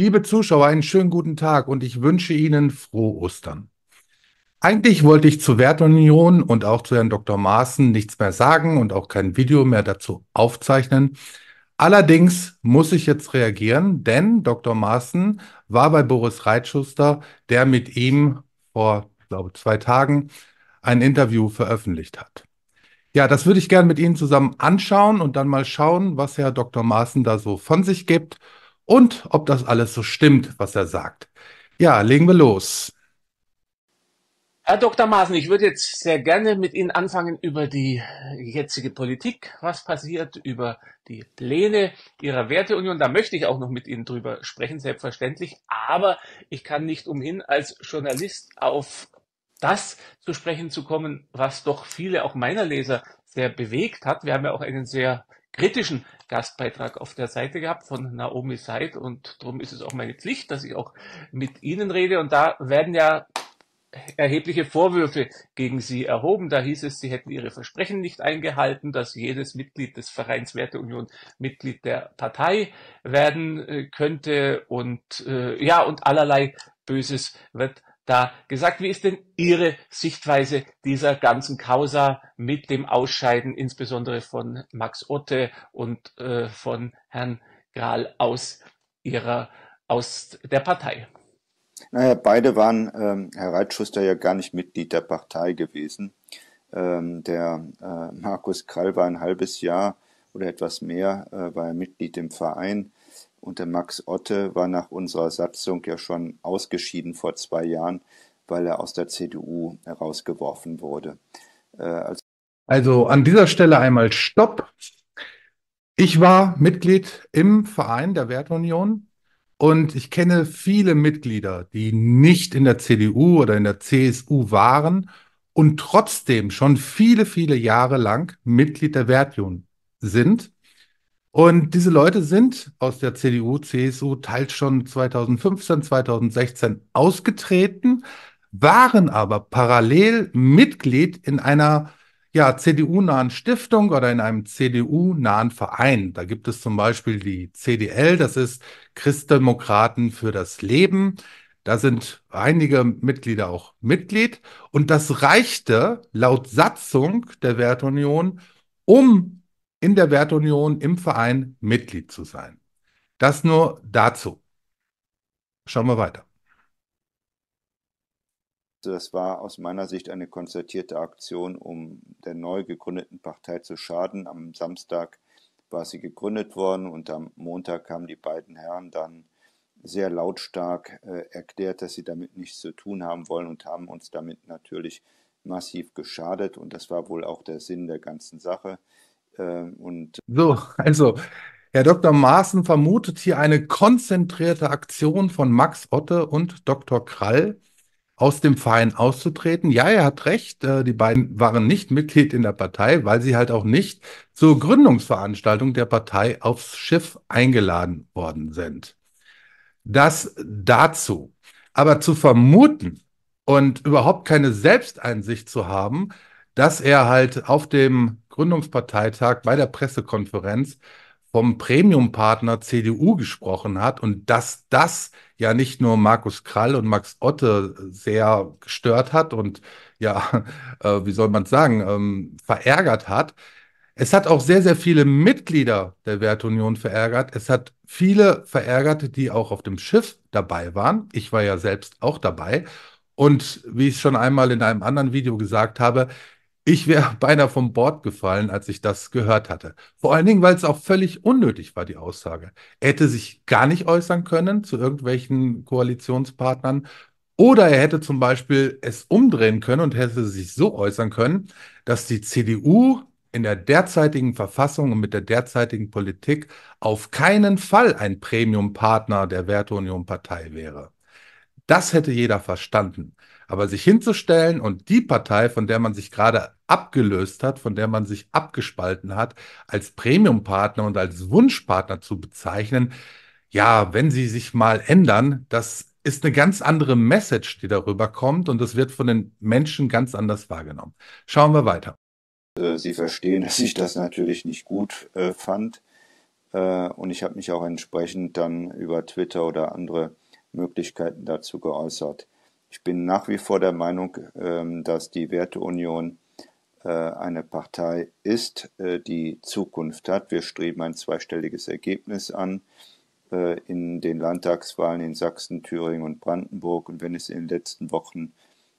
Liebe Zuschauer, einen schönen guten Tag und ich wünsche Ihnen frohe Ostern. Eigentlich wollte ich zu Wertunion und auch zu Herrn Dr. Maaßen nichts mehr sagen und auch kein Video mehr dazu aufzeichnen. Allerdings muss ich jetzt reagieren, denn Dr. Maaßen war bei Boris Reitschuster, der mit ihm vor, glaube zwei Tagen ein Interview veröffentlicht hat. Ja, das würde ich gerne mit Ihnen zusammen anschauen und dann mal schauen, was Herr Dr. Maaßen da so von sich gibt und ob das alles so stimmt, was er sagt. Ja, legen wir los. Herr Dr. Maaßen, ich würde jetzt sehr gerne mit Ihnen anfangen über die jetzige Politik, was passiert, über die Pläne Ihrer Werteunion. Da möchte ich auch noch mit Ihnen drüber sprechen, selbstverständlich. Aber ich kann nicht umhin, als Journalist auf das zu sprechen zu kommen, was doch viele auch meiner Leser sehr bewegt hat. Wir haben ja auch einen sehr kritischen Gastbeitrag auf der Seite gehabt von Naomi Seid und darum ist es auch meine Pflicht, dass ich auch mit Ihnen rede und da werden ja erhebliche Vorwürfe gegen sie erhoben. Da hieß es, sie hätten ihre Versprechen nicht eingehalten, dass jedes Mitglied des Vereins Werteunion Mitglied der Partei werden äh, könnte und äh, ja, und allerlei Böses wird da gesagt. Wie ist denn Ihre Sichtweise dieser ganzen Causa mit dem Ausscheiden insbesondere von Max Otte und äh, von Herrn Grahl aus Ihrer, aus der Partei? Naja, beide waren, ähm, Herr Reitschuster ja gar nicht Mitglied der Partei gewesen. Ähm, der äh, Markus Krall war ein halbes Jahr oder etwas mehr, äh, war Mitglied im Verein und der Max Otte war nach unserer Satzung ja schon ausgeschieden vor zwei Jahren, weil er aus der CDU herausgeworfen wurde. Äh, also, also an dieser Stelle einmal Stopp. Ich war Mitglied im Verein der Wertunion und ich kenne viele Mitglieder, die nicht in der CDU oder in der CSU waren und trotzdem schon viele, viele Jahre lang Mitglied der Wertunion sind und diese Leute sind aus der CDU, CSU teils schon 2015, 2016 ausgetreten, waren aber parallel Mitglied in einer ja, CDU-nahen Stiftung oder in einem CDU-nahen Verein. Da gibt es zum Beispiel die CDL, das ist Christdemokraten für das Leben. Da sind einige Mitglieder auch Mitglied. Und das reichte laut Satzung der Wertunion, um in der Wertunion, im Verein Mitglied zu sein. Das nur dazu. Schauen wir weiter. Das war aus meiner Sicht eine konzertierte Aktion, um der neu gegründeten Partei zu schaden. Am Samstag war sie gegründet worden und am Montag haben die beiden Herren dann sehr lautstark äh, erklärt, dass sie damit nichts zu tun haben wollen und haben uns damit natürlich massiv geschadet und das war wohl auch der Sinn der ganzen Sache. Äh, und so, also Herr Dr. Maaßen vermutet hier eine konzentrierte Aktion von Max Otte und Dr. Krall, aus dem Verein auszutreten. Ja, er hat recht, äh, die beiden waren nicht Mitglied in der Partei, weil sie halt auch nicht zur Gründungsveranstaltung der Partei aufs Schiff eingeladen worden sind. Das dazu. Aber zu vermuten und überhaupt keine Selbsteinsicht zu haben, dass er halt auf dem Gründungsparteitag bei der Pressekonferenz vom Premium-Partner CDU gesprochen hat und dass das ja nicht nur Markus Krall und Max Otte sehr gestört hat und ja, äh, wie soll man sagen, ähm, verärgert hat. Es hat auch sehr, sehr viele Mitglieder der Wertunion verärgert. Es hat viele verärgert, die auch auf dem Schiff dabei waren. Ich war ja selbst auch dabei. Und wie ich schon einmal in einem anderen Video gesagt habe, ich wäre beinahe vom Bord gefallen, als ich das gehört hatte. Vor allen Dingen, weil es auch völlig unnötig war, die Aussage. Er hätte sich gar nicht äußern können zu irgendwelchen Koalitionspartnern. Oder er hätte zum Beispiel es umdrehen können und hätte sich so äußern können, dass die CDU in der derzeitigen Verfassung und mit der derzeitigen Politik auf keinen Fall ein Premium-Partner der Werteunion-Partei wäre. Das hätte jeder verstanden. Aber sich hinzustellen und die Partei, von der man sich gerade abgelöst hat, von der man sich abgespalten hat, als Premium-Partner und als Wunschpartner zu bezeichnen, ja, wenn sie sich mal ändern, das ist eine ganz andere Message, die darüber kommt und das wird von den Menschen ganz anders wahrgenommen. Schauen wir weiter. Äh, sie verstehen, dass ich das natürlich nicht gut äh, fand. Äh, und ich habe mich auch entsprechend dann über Twitter oder andere Möglichkeiten dazu geäußert. Ich bin nach wie vor der Meinung, ähm, dass die Werteunion äh, eine Partei ist, äh, die Zukunft hat. Wir streben ein zweistelliges Ergebnis an äh, in den Landtagswahlen in Sachsen, Thüringen und Brandenburg. Und wenn es in den letzten Wochen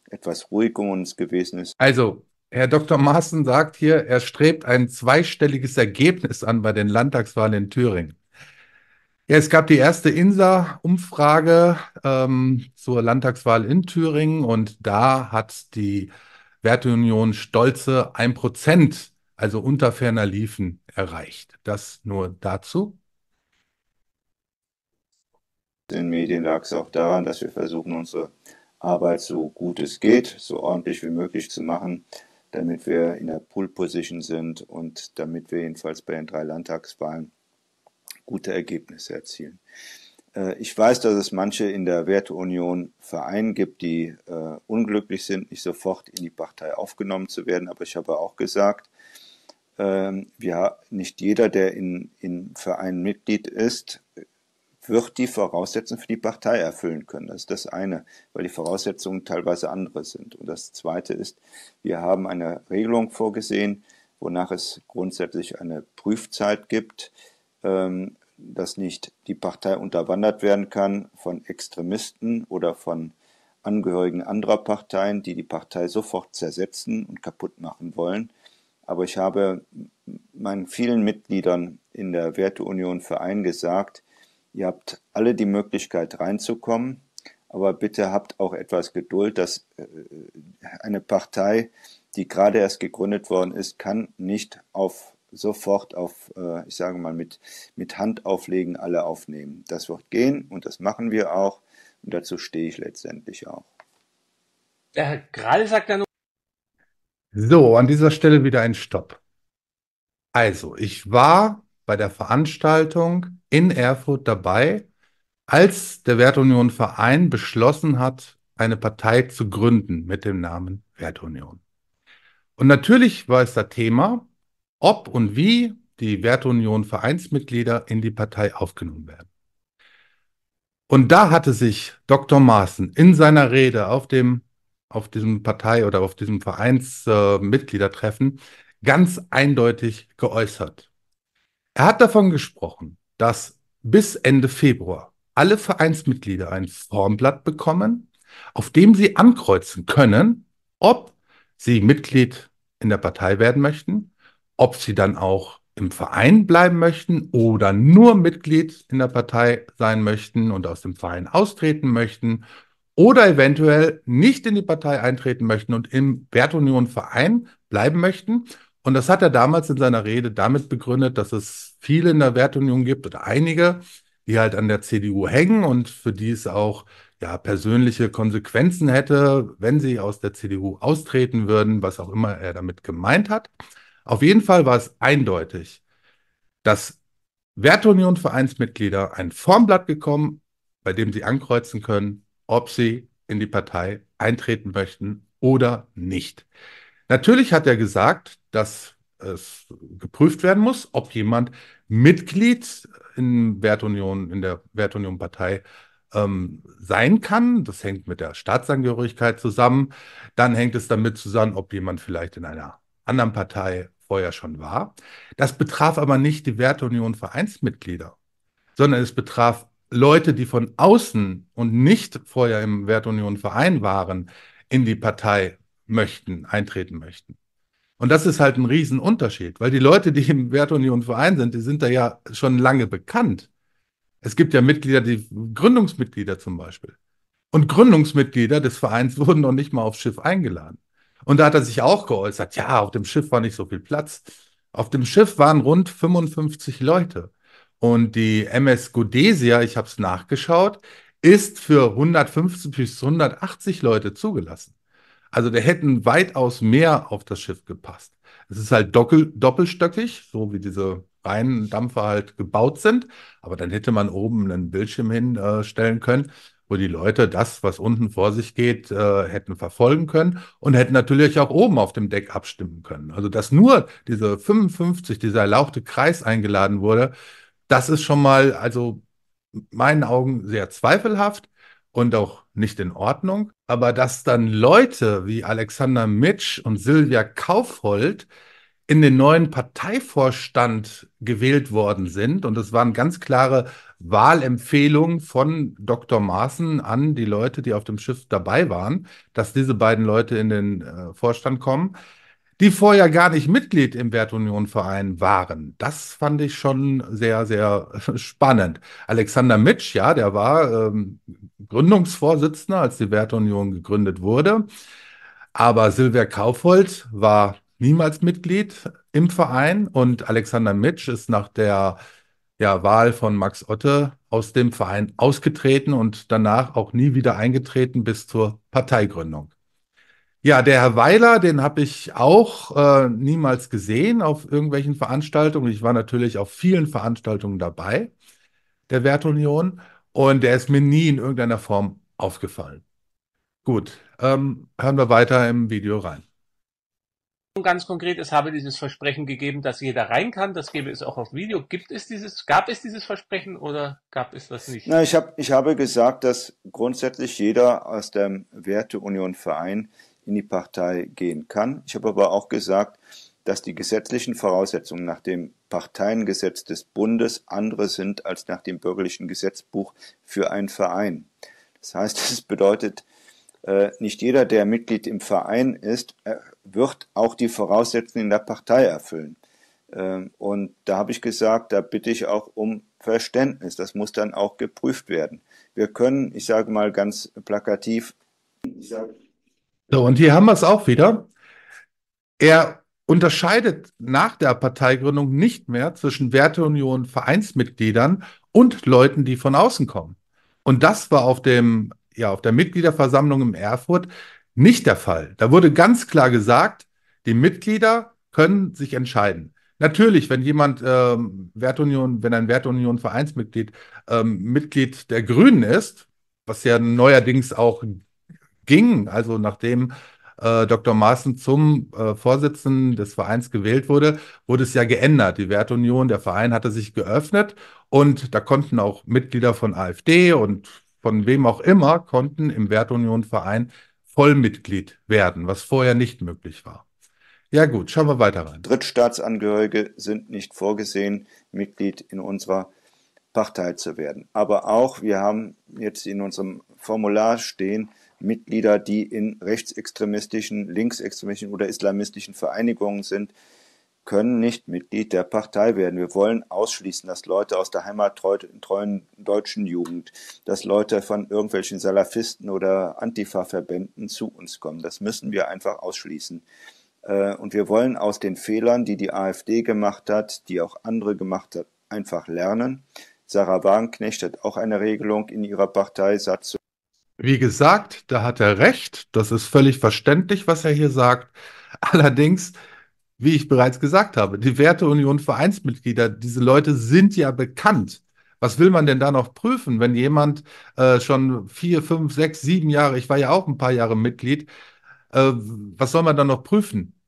etwas ruhig um uns gewesen ist. Also, Herr Dr. Maaßen sagt hier, er strebt ein zweistelliges Ergebnis an bei den Landtagswahlen in Thüringen. Ja, es gab die erste INSA-Umfrage ähm, zur Landtagswahl in Thüringen und da hat die Werteunion stolze 1%, also unter ferner Liefen, erreicht. Das nur dazu. Den Medien lag es auch daran, dass wir versuchen, unsere Arbeit so gut es geht, so ordentlich wie möglich zu machen, damit wir in der Pull-Position sind und damit wir jedenfalls bei den drei Landtagswahlen gute Ergebnisse erzielen. Äh, ich weiß, dass es manche in der Werteunion Vereine gibt, die äh, unglücklich sind, nicht sofort in die Partei aufgenommen zu werden. Aber ich habe auch gesagt, ähm, ja, nicht jeder, der in, in Vereinen Mitglied ist, wird die Voraussetzungen für die Partei erfüllen können. Das ist das eine, weil die Voraussetzungen teilweise andere sind. Und das zweite ist, wir haben eine Regelung vorgesehen, wonach es grundsätzlich eine Prüfzeit gibt, ähm, dass nicht die Partei unterwandert werden kann von Extremisten oder von Angehörigen anderer Parteien, die die Partei sofort zersetzen und kaputt machen wollen. Aber ich habe meinen vielen Mitgliedern in der Werteunion Verein gesagt, ihr habt alle die Möglichkeit reinzukommen, aber bitte habt auch etwas Geduld, dass äh, eine Partei, die gerade erst gegründet worden ist, kann nicht auf sofort auf, äh, ich sage mal, mit, mit Hand auflegen, alle aufnehmen. Das wird gehen und das machen wir auch und dazu stehe ich letztendlich auch. Der Herr Grall sagt dann. So, an dieser Stelle wieder ein Stopp. Also, ich war bei der Veranstaltung in Erfurt dabei, als der Wertunion Verein beschlossen hat, eine Partei zu gründen mit dem Namen Wertunion. Und natürlich war es da Thema, ob und wie die Werteunion Vereinsmitglieder in die Partei aufgenommen werden. Und da hatte sich Dr. Maaßen in seiner Rede auf dem auf diesem Partei oder auf diesem Vereinsmitgliedertreffen äh, ganz eindeutig geäußert. Er hat davon gesprochen, dass bis Ende Februar alle Vereinsmitglieder ein Formblatt bekommen, auf dem sie ankreuzen können, ob sie Mitglied in der Partei werden möchten ob sie dann auch im Verein bleiben möchten oder nur Mitglied in der Partei sein möchten und aus dem Verein austreten möchten oder eventuell nicht in die Partei eintreten möchten und im Wertunion Verein bleiben möchten. Und das hat er damals in seiner Rede damit begründet, dass es viele in der Wertunion gibt oder einige, die halt an der CDU hängen und für die es auch ja, persönliche Konsequenzen hätte, wenn sie aus der CDU austreten würden, was auch immer er damit gemeint hat. Auf jeden Fall war es eindeutig, dass Wertunion Vereinsmitglieder ein Formblatt bekommen, bei dem sie ankreuzen können, ob sie in die Partei eintreten möchten oder nicht. Natürlich hat er gesagt, dass es geprüft werden muss, ob jemand Mitglied in Wertunion, in der Wertunion Partei ähm, sein kann. Das hängt mit der Staatsangehörigkeit zusammen. Dann hängt es damit zusammen, ob jemand vielleicht in einer anderen Partei vorher schon war. Das betraf aber nicht die Werteunion Vereinsmitglieder, sondern es betraf Leute, die von außen und nicht vorher im Wertunion Verein waren, in die Partei möchten, eintreten möchten. Und das ist halt ein Riesenunterschied, weil die Leute, die im Wertunion Verein sind, die sind da ja schon lange bekannt. Es gibt ja Mitglieder, die Gründungsmitglieder zum Beispiel. Und Gründungsmitglieder des Vereins wurden noch nicht mal aufs Schiff eingeladen. Und da hat er sich auch geäußert, ja, auf dem Schiff war nicht so viel Platz. Auf dem Schiff waren rund 55 Leute. Und die MS Godesia, ich habe es nachgeschaut, ist für 150 bis 180 Leute zugelassen. Also da hätten weitaus mehr auf das Schiff gepasst. Es ist halt doppel, doppelstöckig, so wie diese reinen Dampfer halt gebaut sind. Aber dann hätte man oben einen Bildschirm hinstellen können wo die Leute das, was unten vor sich geht, äh, hätten verfolgen können und hätten natürlich auch oben auf dem Deck abstimmen können. Also dass nur diese 55, dieser erlauchte Kreis eingeladen wurde, das ist schon mal, also meinen Augen sehr zweifelhaft und auch nicht in Ordnung. Aber dass dann Leute wie Alexander Mitsch und Silvia Kaufhold in den neuen Parteivorstand gewählt worden sind. Und es waren ganz klare Wahlempfehlungen von Dr. Maaßen an die Leute, die auf dem Schiff dabei waren, dass diese beiden Leute in den äh, Vorstand kommen, die vorher gar nicht Mitglied im Wertunion-Verein waren. Das fand ich schon sehr, sehr äh, spannend. Alexander Mitsch, ja, der war ähm, Gründungsvorsitzender, als die Wertunion gegründet wurde. Aber Silvia Kaufold war niemals Mitglied im Verein und Alexander Mitsch ist nach der ja, Wahl von Max Otte aus dem Verein ausgetreten und danach auch nie wieder eingetreten bis zur Parteigründung. Ja, der Herr Weiler, den habe ich auch äh, niemals gesehen auf irgendwelchen Veranstaltungen. Ich war natürlich auf vielen Veranstaltungen dabei, der Wertunion, und der ist mir nie in irgendeiner Form aufgefallen. Gut, ähm, hören wir weiter im Video rein. Und ganz konkret, es habe dieses Versprechen gegeben, dass jeder rein kann. Das gebe es auch auf Video. Gibt es dieses, gab es dieses Versprechen oder gab es das nicht? Na, ich, hab, ich habe gesagt, dass grundsätzlich jeder aus dem Werteunion-Verein in die Partei gehen kann. Ich habe aber auch gesagt, dass die gesetzlichen Voraussetzungen nach dem Parteiengesetz des Bundes andere sind als nach dem bürgerlichen Gesetzbuch für einen Verein. Das heißt, es bedeutet, äh, nicht jeder, der Mitglied im Verein ist, äh, wird auch die Voraussetzungen in der Partei erfüllen. Ähm, und da habe ich gesagt, da bitte ich auch um Verständnis. Das muss dann auch geprüft werden. Wir können, ich sage mal ganz plakativ. so, und hier haben wir es auch wieder. Er unterscheidet nach der Parteigründung nicht mehr zwischen Werteunion, Vereinsmitgliedern und Leuten, die von außen kommen. Und das war auf dem, ja, auf der Mitgliederversammlung in Erfurt nicht der Fall. Da wurde ganz klar gesagt, die Mitglieder können sich entscheiden. Natürlich, wenn jemand ähm, Wertunion, wenn ein Wertunion-Vereinsmitglied ähm, Mitglied der Grünen ist, was ja neuerdings auch ging, also nachdem äh, Dr. Maaßen zum äh, Vorsitzenden des Vereins gewählt wurde, wurde es ja geändert. Die Wertunion, der Verein hatte sich geöffnet und da konnten auch Mitglieder von AfD und von wem auch immer konnten im Wertunion-Verein Vollmitglied werden, was vorher nicht möglich war. Ja gut, schauen wir weiter rein. Drittstaatsangehörige sind nicht vorgesehen, Mitglied in unserer Partei zu werden. Aber auch, wir haben jetzt in unserem Formular stehen, Mitglieder, die in rechtsextremistischen, linksextremistischen oder islamistischen Vereinigungen sind, können nicht Mitglied der Partei werden. Wir wollen ausschließen, dass Leute aus der heimattreuen deutschen Jugend, dass Leute von irgendwelchen Salafisten oder Antifa-Verbänden zu uns kommen. Das müssen wir einfach ausschließen. Äh, und wir wollen aus den Fehlern, die die AfD gemacht hat, die auch andere gemacht hat, einfach lernen. Sarah Wagenknecht hat auch eine Regelung in ihrer Parteisatzung. Wie gesagt, da hat er recht. Das ist völlig verständlich, was er hier sagt. Allerdings wie ich bereits gesagt habe, die Werteunion Vereinsmitglieder, diese Leute sind ja bekannt. Was will man denn da noch prüfen, wenn jemand äh, schon vier, fünf, sechs, sieben Jahre, ich war ja auch ein paar Jahre Mitglied, äh, was soll man da noch prüfen?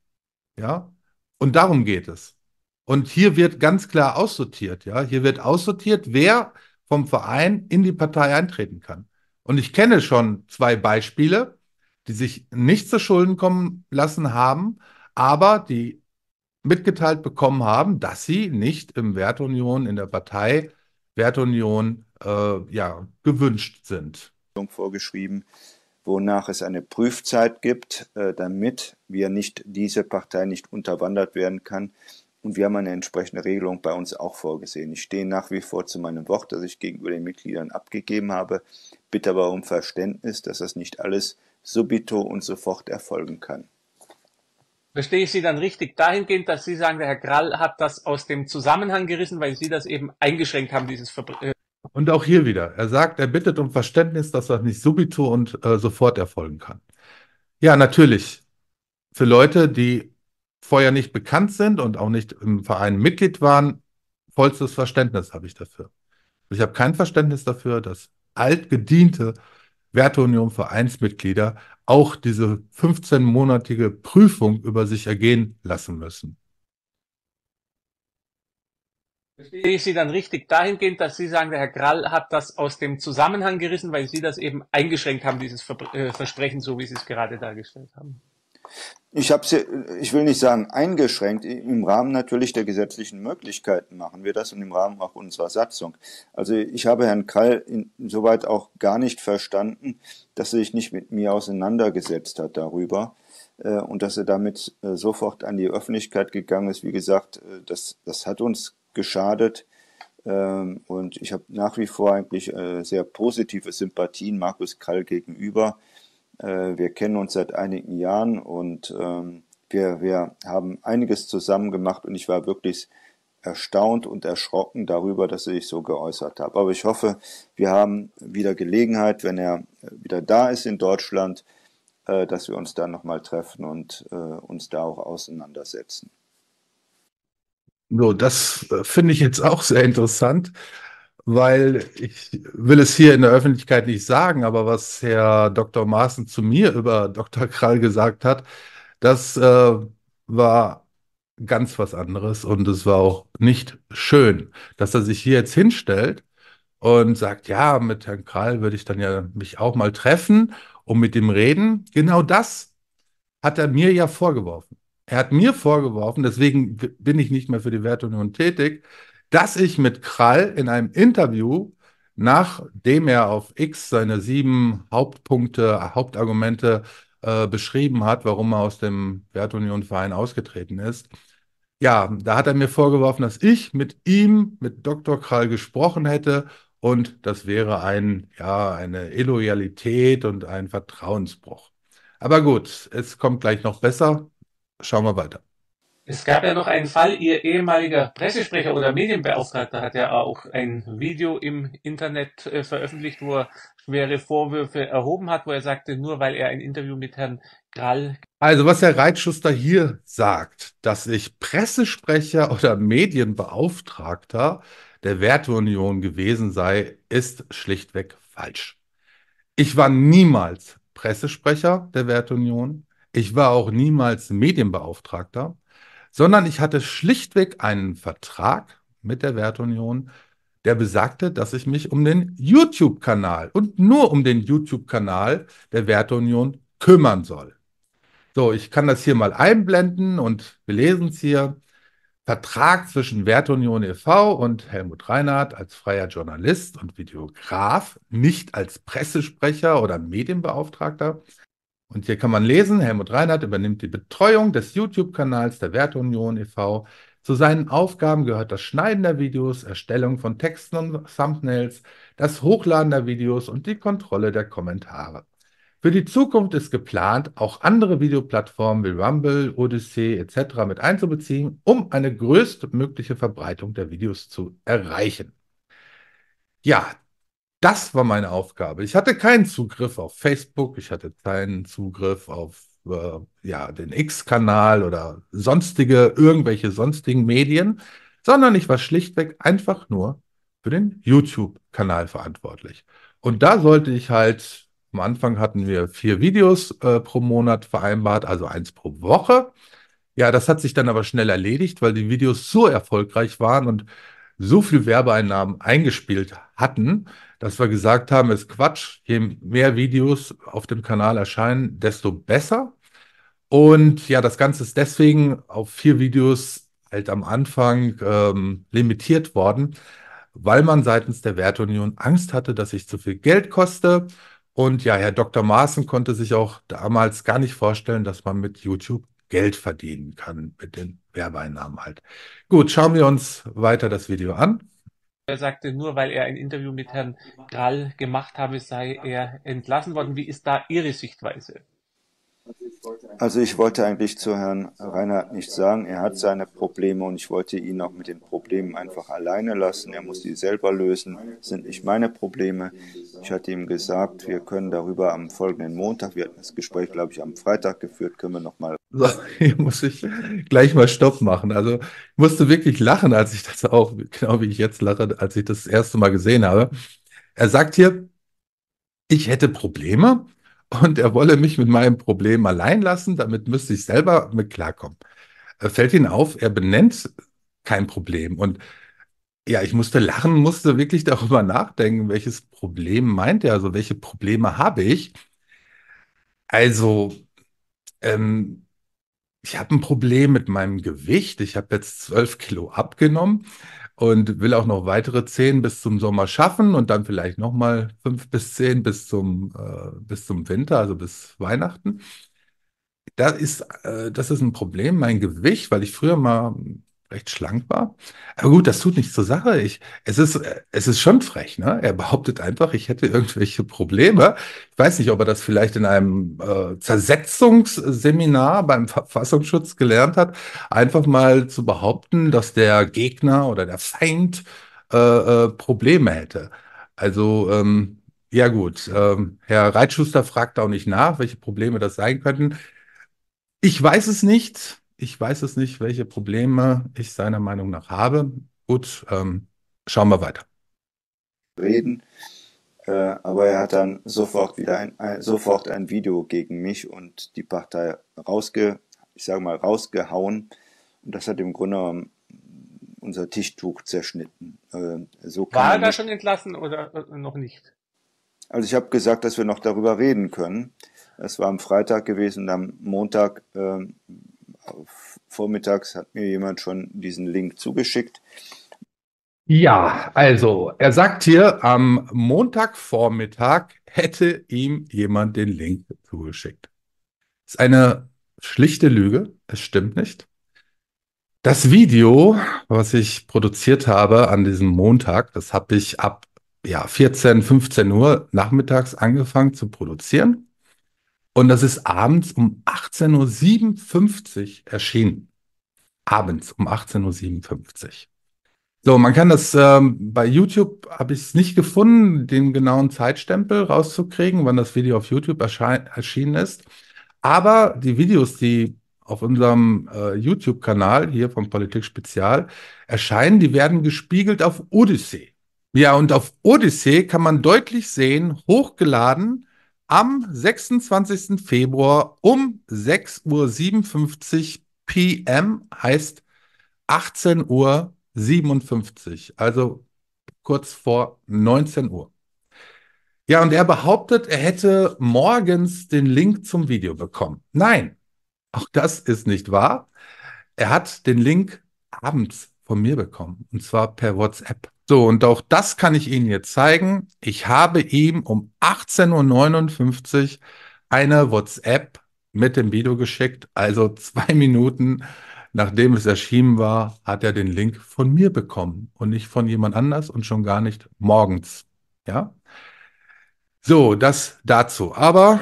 Ja, und darum geht es. Und hier wird ganz klar aussortiert, ja, hier wird aussortiert, wer vom Verein in die Partei eintreten kann. Und ich kenne schon zwei Beispiele, die sich nicht zu Schulden kommen lassen haben, aber die mitgeteilt bekommen haben, dass sie nicht im Wertunion, in der Partei Wertunion äh, ja, gewünscht sind. Vorgeschrieben, wonach es eine Prüfzeit gibt, äh, damit wir nicht diese Partei nicht unterwandert werden kann. Und wir haben eine entsprechende Regelung bei uns auch vorgesehen. Ich stehe nach wie vor zu meinem Wort, das ich gegenüber den Mitgliedern abgegeben habe, bitte aber um Verständnis, dass das nicht alles subito und sofort erfolgen kann. Verstehe ich Sie dann richtig dahingehend, dass Sie sagen, der Herr Krall hat das aus dem Zusammenhang gerissen, weil Sie das eben eingeschränkt haben, dieses Verbrechen? Äh und auch hier wieder. Er sagt, er bittet um Verständnis, dass das nicht subito und äh, sofort erfolgen kann. Ja, natürlich. Für Leute, die vorher nicht bekannt sind und auch nicht im Verein Mitglied waren, vollstes Verständnis habe ich dafür. Ich habe kein Verständnis dafür, dass altgediente Werteunion-Vereinsmitglieder auch diese 15-monatige Prüfung über sich ergehen lassen müssen. Verstehe ich Sie dann richtig dahingehend, dass Sie sagen, der Herr Krall hat das aus dem Zusammenhang gerissen, weil Sie das eben eingeschränkt haben, dieses äh, Versprechen, so wie Sie es gerade dargestellt haben? Ich habe sie, ich will nicht sagen eingeschränkt, im Rahmen natürlich der gesetzlichen Möglichkeiten machen wir das und im Rahmen auch unserer Satzung. Also ich habe Herrn Kall insoweit auch gar nicht verstanden, dass er sich nicht mit mir auseinandergesetzt hat darüber äh, und dass er damit äh, sofort an die Öffentlichkeit gegangen ist. Wie gesagt, äh, das, das hat uns geschadet. Ähm, und ich habe nach wie vor eigentlich äh, sehr positive Sympathien Markus Kall gegenüber. Äh, wir kennen uns seit einigen Jahren und ähm, wir, wir haben einiges zusammen gemacht und ich war wirklich erstaunt und erschrocken darüber, dass er sich so geäußert hat. Aber ich hoffe, wir haben wieder Gelegenheit, wenn er wieder da ist in Deutschland, äh, dass wir uns dann nochmal treffen und äh, uns da auch auseinandersetzen. So, das äh, finde ich jetzt auch sehr interessant weil ich will es hier in der Öffentlichkeit nicht sagen, aber was Herr Dr. Maaßen zu mir über Dr. Krall gesagt hat, das äh, war ganz was anderes und es war auch nicht schön, dass er sich hier jetzt hinstellt und sagt, ja, mit Herrn Krall würde ich dann ja mich auch mal treffen und mit ihm reden. Genau das hat er mir ja vorgeworfen. Er hat mir vorgeworfen, deswegen bin ich nicht mehr für die Wertunion tätig, dass ich mit Krall in einem Interview, nachdem er auf X seine sieben Hauptpunkte, Hauptargumente äh, beschrieben hat, warum er aus dem Wertunion-Verein ausgetreten ist, ja, da hat er mir vorgeworfen, dass ich mit ihm, mit Dr. Krall gesprochen hätte und das wäre ein, ja, eine Illoyalität und ein Vertrauensbruch. Aber gut, es kommt gleich noch besser. Schauen wir weiter. Es gab ja noch einen Fall, Ihr ehemaliger Pressesprecher oder Medienbeauftragter hat ja auch ein Video im Internet äh, veröffentlicht, wo er schwere Vorwürfe erhoben hat, wo er sagte, nur weil er ein Interview mit Herrn Krall. Also was Herr Reitschuster hier sagt, dass ich Pressesprecher oder Medienbeauftragter der Werteunion gewesen sei, ist schlichtweg falsch. Ich war niemals Pressesprecher der Werteunion. Ich war auch niemals Medienbeauftragter sondern ich hatte schlichtweg einen Vertrag mit der Wertunion, der besagte, dass ich mich um den YouTube-Kanal und nur um den YouTube-Kanal der Werteunion kümmern soll. So, ich kann das hier mal einblenden und wir lesen es hier. Vertrag zwischen Wertunion e.V. und Helmut Reinhardt als freier Journalist und Videograf, nicht als Pressesprecher oder Medienbeauftragter. Und hier kann man lesen, Helmut Reinhardt übernimmt die Betreuung des YouTube-Kanals der Werteunion e.V. Zu seinen Aufgaben gehört das Schneiden der Videos, Erstellung von Texten und Thumbnails, das Hochladen der Videos und die Kontrolle der Kommentare. Für die Zukunft ist geplant, auch andere Videoplattformen wie Rumble, Odyssey etc. mit einzubeziehen, um eine größtmögliche Verbreitung der Videos zu erreichen. Ja, das war meine Aufgabe. Ich hatte keinen Zugriff auf Facebook, ich hatte keinen Zugriff auf äh, ja, den X-Kanal oder sonstige, irgendwelche sonstigen Medien, sondern ich war schlichtweg einfach nur für den YouTube-Kanal verantwortlich. Und da sollte ich halt, am Anfang hatten wir vier Videos äh, pro Monat vereinbart, also eins pro Woche. Ja, das hat sich dann aber schnell erledigt, weil die Videos so erfolgreich waren und so viel Werbeeinnahmen eingespielt hatten, dass wir gesagt haben, es Quatsch, je mehr Videos auf dem Kanal erscheinen, desto besser. Und ja, das Ganze ist deswegen auf vier Videos halt am Anfang ähm, limitiert worden, weil man seitens der Wertunion Angst hatte, dass ich zu viel Geld koste. Und ja, Herr Dr. Maaßen konnte sich auch damals gar nicht vorstellen, dass man mit YouTube Geld verdienen kann mit den Werbeeinnahmen halt. Gut, schauen wir uns weiter das Video an. Er sagte, nur weil er ein Interview mit Herrn Krall gemacht habe, sei er entlassen worden. Wie ist da Ihre Sichtweise? Also ich wollte eigentlich zu Herrn Reinhardt nichts sagen. Er hat seine Probleme und ich wollte ihn auch mit den Problemen einfach alleine lassen. Er muss die selber lösen. Das sind nicht meine Probleme. Ich hatte ihm gesagt, wir können darüber am folgenden Montag, wir hatten das Gespräch, glaube ich, am Freitag geführt, können wir nochmal so, hier muss ich gleich mal Stopp machen. Also ich musste wirklich lachen, als ich das auch, genau wie ich jetzt lache, als ich das, das erste Mal gesehen habe. Er sagt hier, ich hätte Probleme und er wolle mich mit meinem Problem allein lassen, damit müsste ich selber mit klarkommen. Äh, fällt ihn auf, er benennt kein Problem. Und ja, ich musste lachen, musste wirklich darüber nachdenken, welches Problem meint er, also welche Probleme habe ich. Also, ähm, ich habe ein Problem mit meinem Gewicht. Ich habe jetzt zwölf Kilo abgenommen und will auch noch weitere zehn bis zum Sommer schaffen und dann vielleicht noch mal fünf bis zehn bis zum äh, bis zum Winter, also bis Weihnachten. Da ist äh, das ist ein Problem, mein Gewicht, weil ich früher mal recht schlank war. Aber gut, das tut nichts zur Sache. Ich, es, ist, es ist schon frech. Ne? Er behauptet einfach, ich hätte irgendwelche Probleme. Ich weiß nicht, ob er das vielleicht in einem äh, Zersetzungsseminar beim Verfassungsschutz gelernt hat, einfach mal zu behaupten, dass der Gegner oder der Feind äh, äh, Probleme hätte. Also, ähm, ja gut, ähm, Herr Reitschuster fragt auch nicht nach, welche Probleme das sein könnten. Ich weiß es nicht ich weiß es nicht, welche Probleme ich seiner Meinung nach habe. Gut, ähm, schauen wir weiter. Reden, äh, aber er hat dann sofort wieder ein, ein, äh, sofort ein Video gegen mich und die Partei rausge, ich sage mal rausgehauen. Und das hat im Grunde unser Tischtuch zerschnitten. Äh, so War er da schon entlassen oder äh, noch nicht? Also ich habe gesagt, dass wir noch darüber reden können. Es war am Freitag gewesen und am Montag äh, vormittags hat mir jemand schon diesen Link zugeschickt. Ja, also er sagt hier, am Montagvormittag hätte ihm jemand den Link zugeschickt. Das ist eine schlichte Lüge, es stimmt nicht. Das Video, was ich produziert habe an diesem Montag, das habe ich ab ja, 14, 15 Uhr nachmittags angefangen zu produzieren. Und das ist abends um 18.57 Uhr erschienen. Abends um 18.57 Uhr. So, man kann das ähm, bei YouTube, habe ich es nicht gefunden, den genauen Zeitstempel rauszukriegen, wann das Video auf YouTube erschienen ist. Aber die Videos, die auf unserem äh, YouTube-Kanal hier vom Politik Spezial erscheinen, die werden gespiegelt auf Odyssey. Ja, und auf Odyssey kann man deutlich sehen, hochgeladen, am 26. Februar um 6.57 Uhr PM, heißt 18.57 Uhr, also kurz vor 19 Uhr. Ja, und er behauptet, er hätte morgens den Link zum Video bekommen. Nein, auch das ist nicht wahr. Er hat den Link abends von mir bekommen, und zwar per WhatsApp. So, und auch das kann ich Ihnen jetzt zeigen. Ich habe ihm um 18.59 Uhr eine WhatsApp mit dem Video geschickt. Also zwei Minuten nachdem es erschienen war, hat er den Link von mir bekommen und nicht von jemand anders und schon gar nicht morgens. Ja. So, das dazu. Aber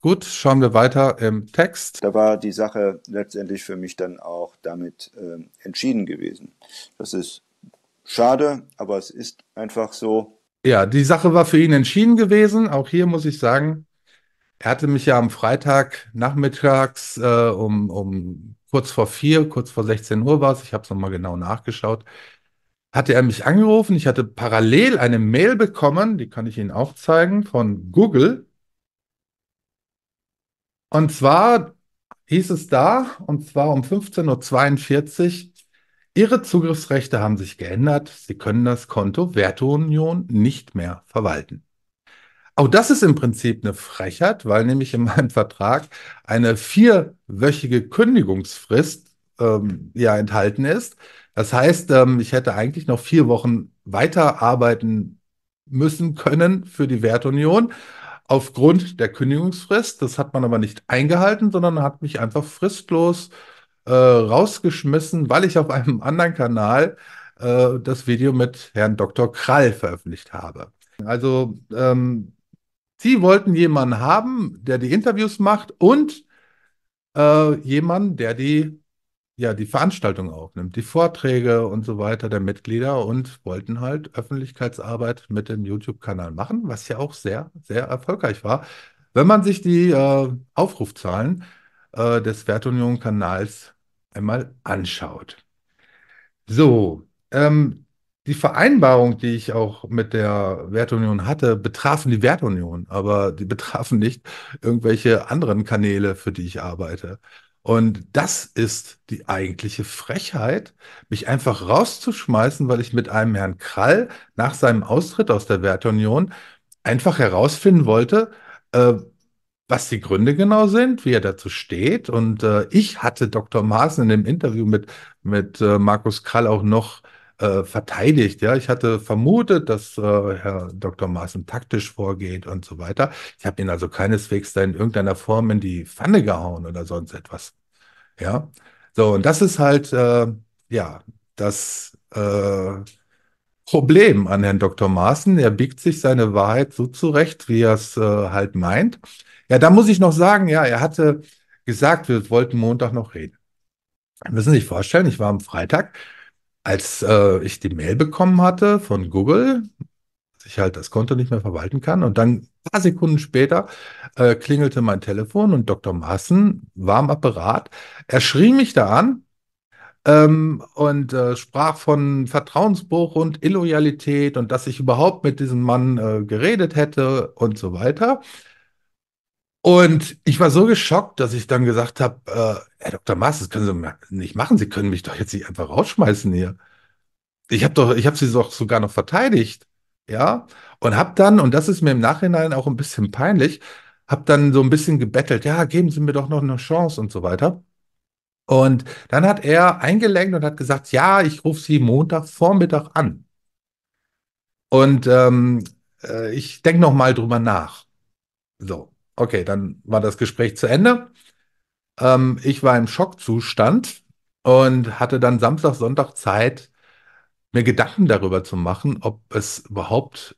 gut, schauen wir weiter im Text. Da war die Sache letztendlich für mich dann auch damit äh, entschieden gewesen. Das ist Schade, aber es ist einfach so. Ja, die Sache war für ihn entschieden gewesen. Auch hier muss ich sagen, er hatte mich ja am Freitag nachmittags äh, um, um kurz vor vier, kurz vor 16 Uhr war es, ich habe es nochmal genau nachgeschaut, hatte er mich angerufen. Ich hatte parallel eine Mail bekommen, die kann ich Ihnen auch zeigen, von Google. Und zwar hieß es da, und zwar um 15.42 Uhr, Ihre Zugriffsrechte haben sich geändert. Sie können das Konto Werteunion nicht mehr verwalten. Auch das ist im Prinzip eine Frechheit, weil nämlich in meinem Vertrag eine vierwöchige Kündigungsfrist ähm, ja enthalten ist. Das heißt, ähm, ich hätte eigentlich noch vier Wochen weiterarbeiten müssen können für die Wertunion aufgrund der Kündigungsfrist. Das hat man aber nicht eingehalten, sondern hat mich einfach fristlos äh, rausgeschmissen, weil ich auf einem anderen Kanal äh, das Video mit Herrn Dr. Krall veröffentlicht habe. Also ähm, Sie wollten jemanden haben, der die Interviews macht und äh, jemanden, der die, ja, die Veranstaltung aufnimmt, die Vorträge und so weiter der Mitglieder und wollten halt Öffentlichkeitsarbeit mit dem YouTube-Kanal machen, was ja auch sehr, sehr erfolgreich war. Wenn man sich die äh, Aufrufzahlen äh, des Wertunion-Kanals einmal anschaut. So, ähm, die Vereinbarung, die ich auch mit der Wertunion hatte, betrafen die Wertunion, aber die betrafen nicht irgendwelche anderen Kanäle, für die ich arbeite. Und das ist die eigentliche Frechheit, mich einfach rauszuschmeißen, weil ich mit einem Herrn Krall nach seinem Austritt aus der Wertunion einfach herausfinden wollte, äh, was die Gründe genau sind, wie er dazu steht. Und äh, ich hatte Dr. Maaßen in dem Interview mit, mit äh, Markus Krall auch noch äh, verteidigt. Ja, ich hatte vermutet, dass äh, Herr Dr. Maaßen taktisch vorgeht und so weiter. Ich habe ihn also keineswegs da in irgendeiner Form in die Pfanne gehauen oder sonst etwas. Ja, so und das ist halt äh, ja das äh, Problem an Herrn Dr. Maaßen. Er biegt sich seine Wahrheit so zurecht, wie er es äh, halt meint. Ja, da muss ich noch sagen, ja, er hatte gesagt, wir wollten Montag noch reden. Wir müssen sich vorstellen, ich war am Freitag, als äh, ich die Mail bekommen hatte von Google, dass ich halt das Konto nicht mehr verwalten kann. Und dann ein paar Sekunden später äh, klingelte mein Telefon und Dr. Maaßen war am Apparat. Er schrie mich da an ähm, und äh, sprach von Vertrauensbruch und Illoyalität und dass ich überhaupt mit diesem Mann äh, geredet hätte und so weiter. Und ich war so geschockt, dass ich dann gesagt habe, äh, Herr Dr. Maas, das können Sie nicht machen. Sie können mich doch jetzt nicht einfach rausschmeißen hier. Ich habe doch, ich habe Sie doch sogar noch verteidigt, ja. Und habe dann, und das ist mir im Nachhinein auch ein bisschen peinlich, habe dann so ein bisschen gebettelt, ja, geben Sie mir doch noch eine Chance und so weiter. Und dann hat er eingelenkt und hat gesagt, ja, ich rufe Sie Montagvormittag an. Und ähm, äh, ich denke mal drüber nach. So, okay, dann war das Gespräch zu Ende. Ähm, ich war im Schockzustand und hatte dann Samstag, Sonntag Zeit, mir Gedanken darüber zu machen, ob es überhaupt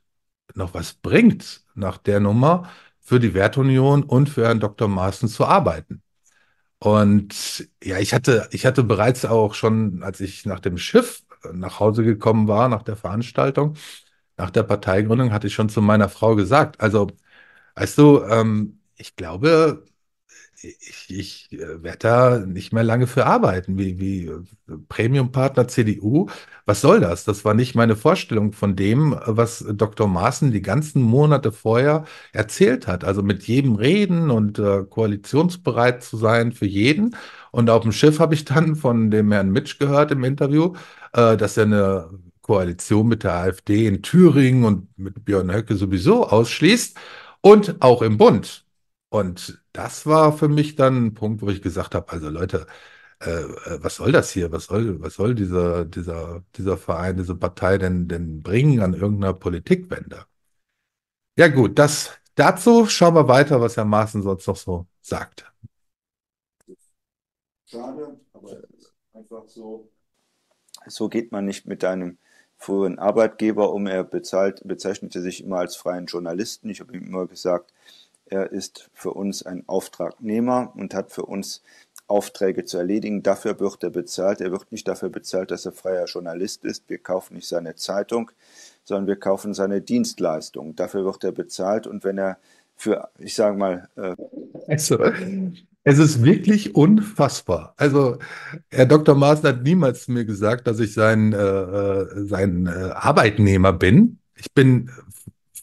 noch was bringt, nach der Nummer für die Wertunion und für Herrn Dr. Maaßen zu arbeiten. Und ja, ich hatte, ich hatte bereits auch schon, als ich nach dem Schiff äh, nach Hause gekommen war, nach der Veranstaltung, nach der Parteigründung, hatte ich schon zu meiner Frau gesagt, also, weißt du, ähm, ich glaube, ich, ich äh, werde da nicht mehr lange für arbeiten, wie, wie äh, Premium-Partner CDU. Was soll das? Das war nicht meine Vorstellung von dem, was Dr. Maaßen die ganzen Monate vorher erzählt hat. Also mit jedem reden und äh, koalitionsbereit zu sein für jeden. Und auf dem Schiff habe ich dann von dem Herrn Mitsch gehört im Interview, äh, dass er eine Koalition mit der AfD in Thüringen und mit Björn Höcke sowieso ausschließt und auch im Bund. Und das war für mich dann ein Punkt, wo ich gesagt habe, also Leute, äh, äh, was soll das hier? Was soll, was soll dieser, dieser, dieser Verein, diese Partei denn, denn bringen an irgendeiner Politikwende? Ja gut, das dazu schauen wir weiter, was Herr Maaßen sonst noch so sagt. Schade, aber einfach so. So geht man nicht mit einem früheren Arbeitgeber um. Er bezahlt, bezeichnete sich immer als freien Journalisten. Ich habe ihm immer gesagt, er ist für uns ein Auftragnehmer und hat für uns Aufträge zu erledigen. Dafür wird er bezahlt. Er wird nicht dafür bezahlt, dass er freier Journalist ist. Wir kaufen nicht seine Zeitung, sondern wir kaufen seine Dienstleistung. Dafür wird er bezahlt. Und wenn er für, ich sage mal. Äh also, es ist wirklich unfassbar. Also, Herr Dr. Maaßen hat niemals mir gesagt, dass ich sein, äh, äh sein äh, Arbeitnehmer bin. Ich bin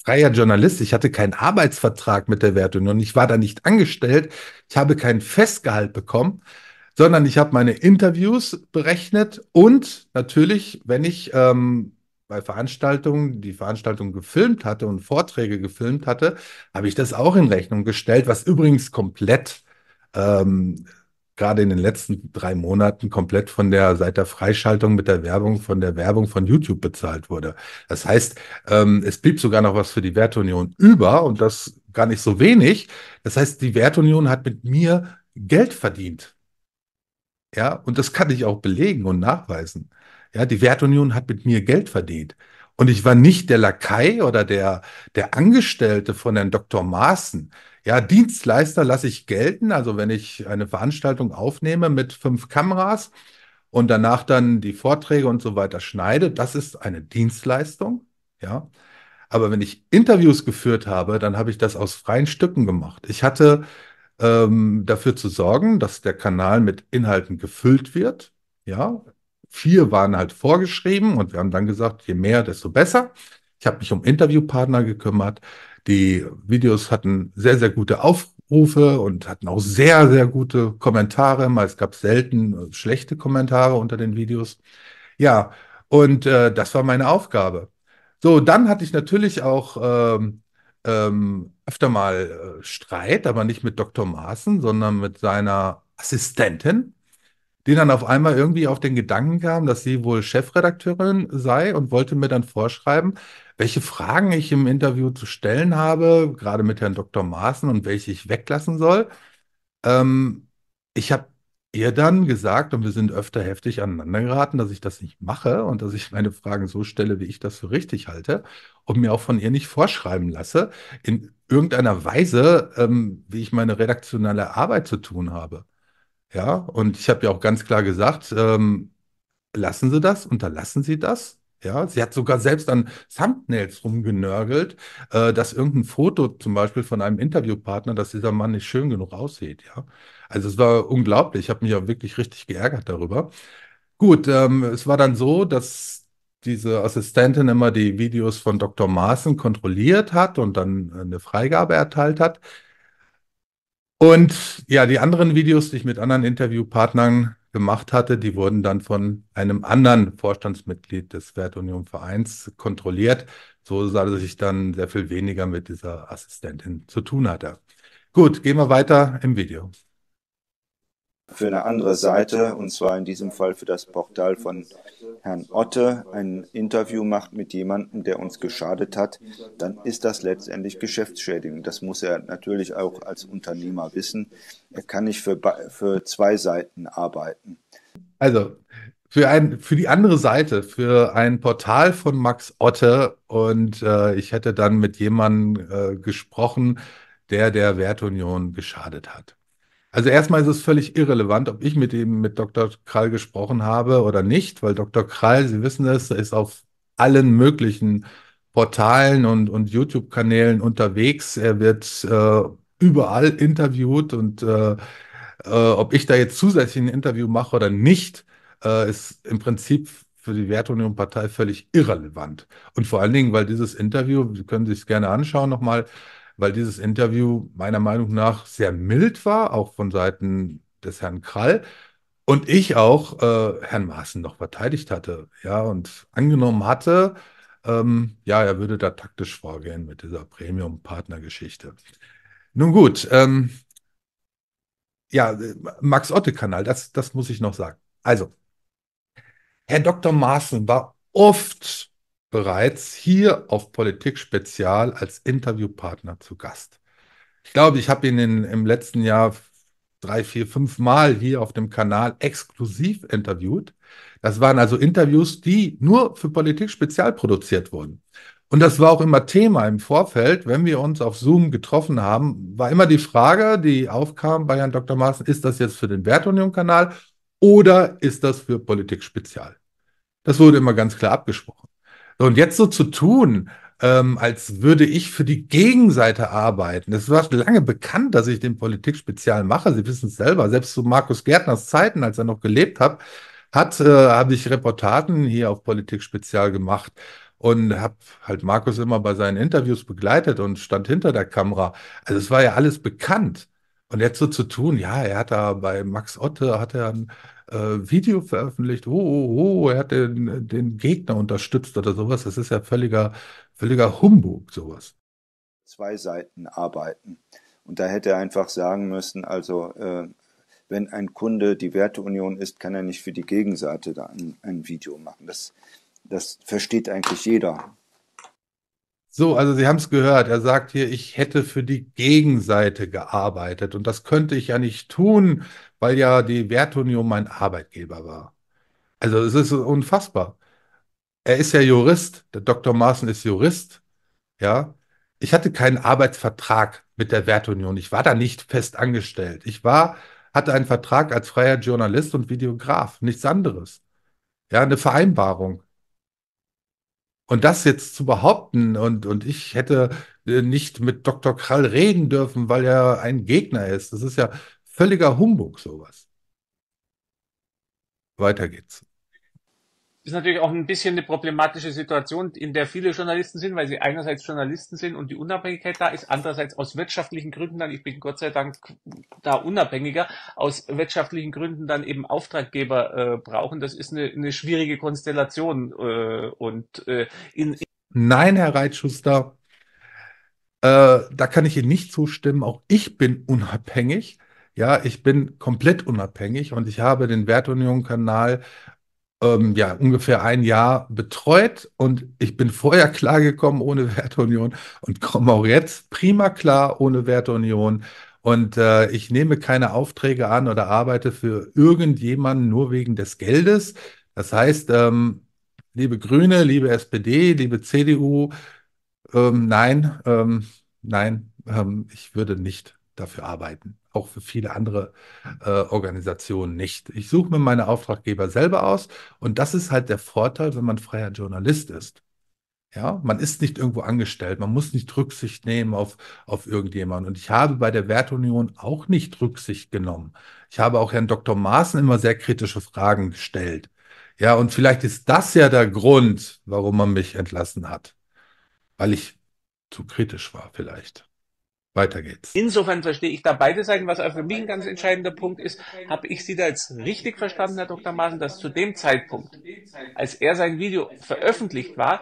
freier Journalist, ich hatte keinen Arbeitsvertrag mit der Wertunion, ich war da nicht angestellt, ich habe kein Festgehalt bekommen, sondern ich habe meine Interviews berechnet und natürlich, wenn ich ähm, bei Veranstaltungen die Veranstaltung gefilmt hatte und Vorträge gefilmt hatte, habe ich das auch in Rechnung gestellt, was übrigens komplett ähm, gerade in den letzten drei Monaten komplett von der seit der Freischaltung mit der Werbung von der Werbung von YouTube bezahlt wurde. Das heißt, ähm, es blieb sogar noch was für die Wertunion über und das gar nicht so wenig. Das heißt, die Wertunion hat mit mir Geld verdient. Ja, und das kann ich auch belegen und nachweisen. Ja, die Wertunion hat mit mir Geld verdient. Und ich war nicht der Lakai oder der, der Angestellte von Herrn Dr. Maaßen, ja, Dienstleister lasse ich gelten. Also wenn ich eine Veranstaltung aufnehme mit fünf Kameras und danach dann die Vorträge und so weiter schneide, das ist eine Dienstleistung. Ja. Aber wenn ich Interviews geführt habe, dann habe ich das aus freien Stücken gemacht. Ich hatte ähm, dafür zu sorgen, dass der Kanal mit Inhalten gefüllt wird. Ja, vier waren halt vorgeschrieben und wir haben dann gesagt, je mehr, desto besser. Ich habe mich um Interviewpartner gekümmert. Die Videos hatten sehr, sehr gute Aufrufe und hatten auch sehr, sehr gute Kommentare. es gab selten äh, schlechte Kommentare unter den Videos. Ja, und äh, das war meine Aufgabe. So, dann hatte ich natürlich auch ähm, ähm, öfter mal äh, Streit, aber nicht mit Dr. Maaßen, sondern mit seiner Assistentin die dann auf einmal irgendwie auf den Gedanken kam, dass sie wohl Chefredakteurin sei und wollte mir dann vorschreiben, welche Fragen ich im Interview zu stellen habe, gerade mit Herrn Dr. Maaßen und welche ich weglassen soll. Ähm, ich habe ihr dann gesagt, und wir sind öfter heftig aneinander geraten, dass ich das nicht mache und dass ich meine Fragen so stelle, wie ich das für richtig halte und mir auch von ihr nicht vorschreiben lasse, in irgendeiner Weise, ähm, wie ich meine redaktionelle Arbeit zu tun habe. Ja, und ich habe ja auch ganz klar gesagt, ähm, lassen Sie das, unterlassen Sie das. Ja, sie hat sogar selbst an Thumbnails rumgenörgelt, äh, dass irgendein Foto zum Beispiel von einem Interviewpartner, dass dieser Mann nicht schön genug aussieht. Ja, also es war unglaublich. Ich habe mich ja wirklich richtig geärgert darüber. Gut, ähm, es war dann so, dass diese Assistentin immer die Videos von Dr. Maaßen kontrolliert hat und dann eine Freigabe erteilt hat. Und ja, die anderen Videos, die ich mit anderen Interviewpartnern gemacht hatte, die wurden dann von einem anderen Vorstandsmitglied des Wertunion Vereins kontrolliert, so dass ich dann sehr viel weniger mit dieser Assistentin zu tun hatte. Gut, gehen wir weiter im Video für eine andere Seite, und zwar in diesem Fall für das Portal von Herrn Otte, ein Interview macht mit jemandem, der uns geschadet hat, dann ist das letztendlich Geschäftsschädigung. Das muss er natürlich auch als Unternehmer wissen. Er kann nicht für, für zwei Seiten arbeiten. Also, für, ein, für die andere Seite, für ein Portal von Max Otte. Und äh, ich hätte dann mit jemandem äh, gesprochen, der der Wertunion geschadet hat. Also erstmal ist es völlig irrelevant, ob ich mit ihm, mit Dr. Krall gesprochen habe oder nicht, weil Dr. Krall, Sie wissen es, ist auf allen möglichen Portalen und, und YouTube-Kanälen unterwegs. Er wird äh, überall interviewt und äh, äh, ob ich da jetzt zusätzlich ein Interview mache oder nicht, äh, ist im Prinzip für die Wertunion-Partei völlig irrelevant. Und vor allen Dingen, weil dieses Interview, Sie können sich es gerne anschauen nochmal, weil dieses Interview meiner Meinung nach sehr mild war, auch von Seiten des Herrn Krall. Und ich auch äh, Herrn Maaßen noch verteidigt hatte, ja, und angenommen hatte, ähm, ja, er würde da taktisch vorgehen mit dieser Premium-Partner-Geschichte. Nun gut, ähm, ja, äh, Max-Otte-Kanal, das, das muss ich noch sagen. Also, Herr Dr. Maaßen war oft bereits hier auf Politik Spezial als Interviewpartner zu Gast. Ich glaube, ich habe ihn in, im letzten Jahr drei, vier, fünf Mal hier auf dem Kanal exklusiv interviewt. Das waren also Interviews, die nur für Politik Spezial produziert wurden. Und das war auch immer Thema im Vorfeld, wenn wir uns auf Zoom getroffen haben, war immer die Frage, die aufkam bei Herrn Dr. Maaßen, ist das jetzt für den Wertunion-Kanal oder ist das für Politik Spezial? Das wurde immer ganz klar abgesprochen. So, und jetzt so zu tun, ähm, als würde ich für die Gegenseite arbeiten. Es war lange bekannt, dass ich den Politik-Spezial mache. Sie wissen es selber. Selbst zu Markus Gärtners Zeiten, als er noch gelebt hat, hat äh, habe ich Reportaten hier auf Politik-Spezial gemacht und habe halt Markus immer bei seinen Interviews begleitet und stand hinter der Kamera. Also es war ja alles bekannt. Und jetzt so zu tun, ja, er hat da bei Max Otte, hat er ein äh, Video veröffentlicht, oh, oh, oh, er hat den, den Gegner unterstützt oder sowas, das ist ja völliger, völliger Humbug, sowas. Zwei Seiten arbeiten. Und da hätte er einfach sagen müssen, also äh, wenn ein Kunde die Werteunion ist, kann er nicht für die Gegenseite da ein, ein Video machen. Das, das versteht eigentlich jeder. So, also Sie haben es gehört. Er sagt hier, ich hätte für die Gegenseite gearbeitet. Und das könnte ich ja nicht tun, weil ja die Wertunion mein Arbeitgeber war. Also es ist unfassbar. Er ist ja Jurist. Der Dr. Maaßen ist Jurist. Ja. Ich hatte keinen Arbeitsvertrag mit der Wertunion. Ich war da nicht fest angestellt. Ich war, hatte einen Vertrag als freier Journalist und Videograf. Nichts anderes. Ja, eine Vereinbarung. Und das jetzt zu behaupten und, und ich hätte äh, nicht mit Dr. Krall reden dürfen, weil er ein Gegner ist, das ist ja völliger Humbug sowas. Weiter geht's ist natürlich auch ein bisschen eine problematische Situation, in der viele Journalisten sind, weil sie einerseits Journalisten sind und die Unabhängigkeit da ist, andererseits aus wirtschaftlichen Gründen dann, ich bin Gott sei Dank da unabhängiger, aus wirtschaftlichen Gründen dann eben Auftraggeber äh, brauchen. Das ist eine, eine schwierige Konstellation. Äh, und äh, in, in Nein, Herr Reitschuster, äh, da kann ich Ihnen nicht zustimmen. Auch ich bin unabhängig. Ja, ich bin komplett unabhängig und ich habe den Wertunion-Kanal ähm, ja, ungefähr ein Jahr betreut und ich bin vorher klargekommen ohne Werteunion und komme auch jetzt prima klar ohne Werteunion. Und äh, ich nehme keine Aufträge an oder arbeite für irgendjemanden nur wegen des Geldes. Das heißt, ähm, liebe Grüne, liebe SPD, liebe CDU, ähm, nein, ähm, nein, ähm, ich würde nicht dafür arbeiten auch für viele andere äh, Organisationen nicht. Ich suche mir meine Auftraggeber selber aus und das ist halt der Vorteil, wenn man freier Journalist ist. Ja, man ist nicht irgendwo angestellt, man muss nicht Rücksicht nehmen auf, auf irgendjemanden. Und ich habe bei der Wertunion auch nicht Rücksicht genommen. Ich habe auch Herrn Dr. Maaßen immer sehr kritische Fragen gestellt. Ja, und vielleicht ist das ja der Grund, warum man mich entlassen hat. Weil ich zu kritisch war, vielleicht. Weiter geht's. Insofern verstehe ich da beide Seiten. Was für also mich ein ganz entscheidender Punkt ist, habe ich Sie da jetzt richtig verstanden, Herr Dr. Maaßen, dass zu dem Zeitpunkt, als er sein Video veröffentlicht war,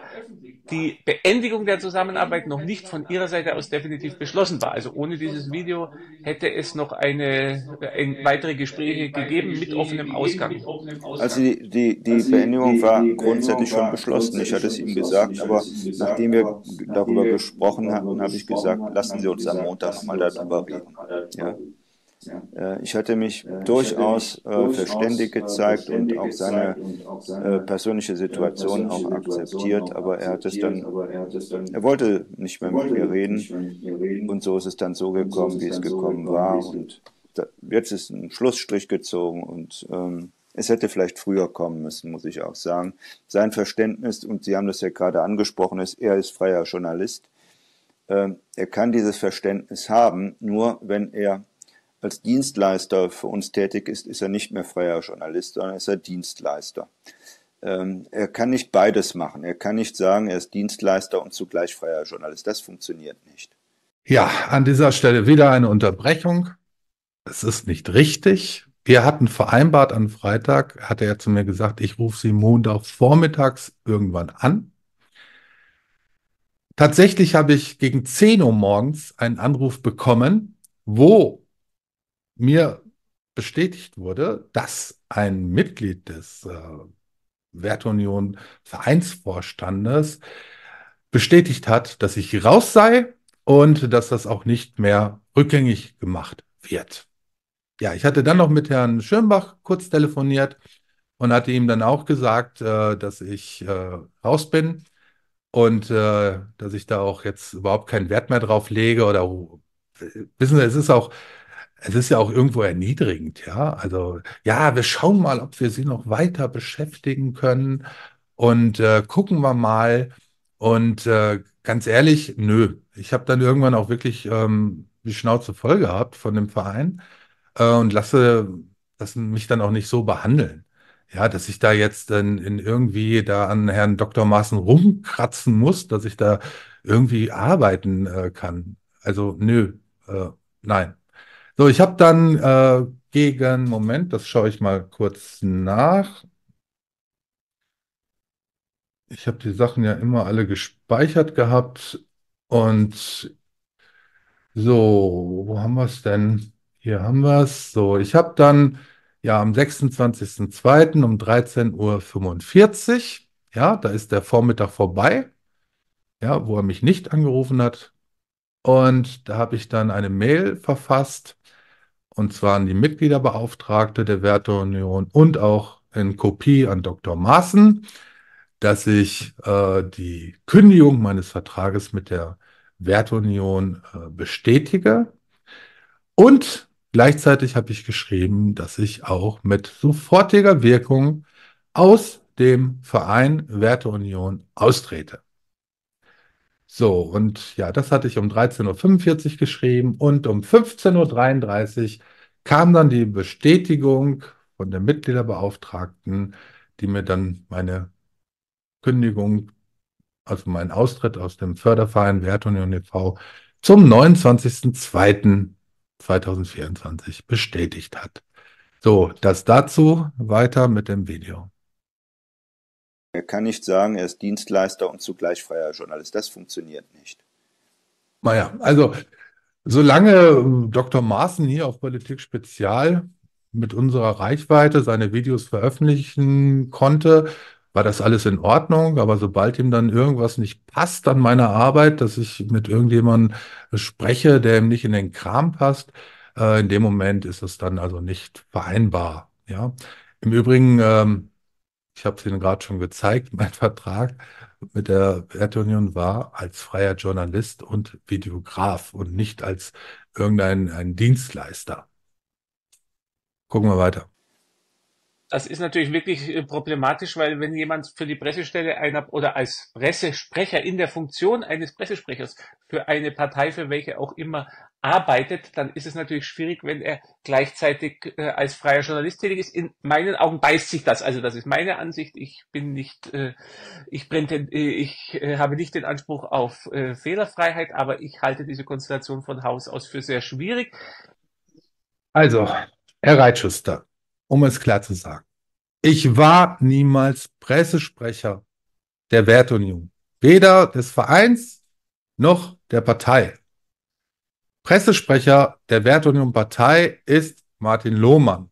die Beendigung der Zusammenarbeit noch nicht von Ihrer Seite aus definitiv beschlossen war. Also ohne dieses Video hätte es noch eine, ein, weitere Gespräche gegeben mit offenem Ausgang. Also die, die, die also Beendigung war grundsätzlich schon beschlossen. Ich hatte es ihm gesagt, aber nachdem wir darüber gesprochen hatten, habe ich gesagt, lassen Sie uns am Montag nochmal darüber reden. Ja. Äh, ich hatte mich äh, ich durchaus hatte mich verständig äh, gezeigt und auch seine, und auch seine persönliche Situation auch akzeptiert, Situation aber er hat es dann, er wollte nicht mehr mit mir reden, reden und so ist es dann so gekommen, so wie es gekommen so war und da, jetzt ist ein Schlussstrich gezogen und ähm, es hätte vielleicht früher kommen müssen, muss ich auch sagen. Sein Verständnis, und Sie haben das ja gerade angesprochen, ist, er ist freier Journalist ähm, er kann dieses Verständnis haben, nur wenn er als Dienstleister für uns tätig ist, ist er nicht mehr freier Journalist, sondern ist er Dienstleister. Ähm, er kann nicht beides machen. Er kann nicht sagen, er ist Dienstleister und zugleich freier Journalist. Das funktioniert nicht. Ja, an dieser Stelle wieder eine Unterbrechung. Es ist nicht richtig. Wir hatten vereinbart am Freitag, hatte er zu mir gesagt, ich rufe Sie Montag vormittags irgendwann an. Tatsächlich habe ich gegen 10 Uhr morgens einen Anruf bekommen, wo mir bestätigt wurde, dass ein Mitglied des äh, Wertunion Vereinsvorstandes bestätigt hat, dass ich raus sei und dass das auch nicht mehr rückgängig gemacht wird. Ja, ich hatte dann noch mit Herrn Schirmbach kurz telefoniert und hatte ihm dann auch gesagt, äh, dass ich äh, raus bin und äh, dass ich da auch jetzt überhaupt keinen Wert mehr drauf lege oder wissen Sie, es ist auch, es ist ja auch irgendwo erniedrigend, ja. Also ja, wir schauen mal, ob wir sie noch weiter beschäftigen können und äh, gucken wir mal. Und äh, ganz ehrlich, nö. Ich habe dann irgendwann auch wirklich ähm, die Schnauze voll gehabt von dem Verein äh, und lasse das mich dann auch nicht so behandeln ja, dass ich da jetzt in, in irgendwie da an Herrn Dr. Maaßen rumkratzen muss, dass ich da irgendwie arbeiten äh, kann. Also nö, äh, nein. So, ich habe dann äh, gegen, Moment, das schaue ich mal kurz nach. Ich habe die Sachen ja immer alle gespeichert gehabt. Und so, wo haben wir es denn? Hier haben wir es. So, ich habe dann ja am 26.02. um 13.45 Uhr. Ja, da ist der Vormittag vorbei, ja, wo er mich nicht angerufen hat. Und da habe ich dann eine Mail verfasst, und zwar an die Mitgliederbeauftragte der Werteunion und auch in Kopie an Dr. Maaßen, dass ich äh, die Kündigung meines Vertrages mit der Werteunion äh, bestätige und Gleichzeitig habe ich geschrieben, dass ich auch mit sofortiger Wirkung aus dem Verein Werteunion austrete. So, und ja, das hatte ich um 13.45 Uhr geschrieben und um 15.33 Uhr kam dann die Bestätigung von der Mitgliederbeauftragten, die mir dann meine Kündigung, also meinen Austritt aus dem Förderverein Werteunion e.V. zum 29.02. 2024 bestätigt hat. So, das dazu weiter mit dem Video. Er kann nicht sagen, er ist Dienstleister und zugleich freier Journalist. Das funktioniert nicht. Naja, also solange äh, Dr. Maaßen hier auf Politik Spezial mit unserer Reichweite seine Videos veröffentlichen konnte, war das alles in Ordnung, aber sobald ihm dann irgendwas nicht passt an meiner Arbeit, dass ich mit irgendjemandem spreche, der ihm nicht in den Kram passt, äh, in dem Moment ist das dann also nicht vereinbar. Ja, im Übrigen, ähm, ich habe es Ihnen gerade schon gezeigt, mein Vertrag mit der Werteunion war als freier Journalist und Videograf und nicht als irgendein Dienstleister. Gucken wir weiter. Das ist natürlich wirklich äh, problematisch, weil wenn jemand für die Pressestelle einer oder als Pressesprecher in der Funktion eines Pressesprechers für eine Partei, für welche auch immer arbeitet, dann ist es natürlich schwierig, wenn er gleichzeitig äh, als freier Journalist tätig ist. In meinen Augen beißt sich das. Also das ist meine Ansicht. Ich bin nicht, äh, ich, brenne, äh, ich äh, habe nicht den Anspruch auf äh, Fehlerfreiheit, aber ich halte diese Konstellation von Haus aus für sehr schwierig. Also, Herr Reitschuster, um es klar zu sagen. Ich war niemals Pressesprecher der Wertunion, weder des Vereins noch der Partei. Pressesprecher der Wertunion Partei ist Martin Lohmann.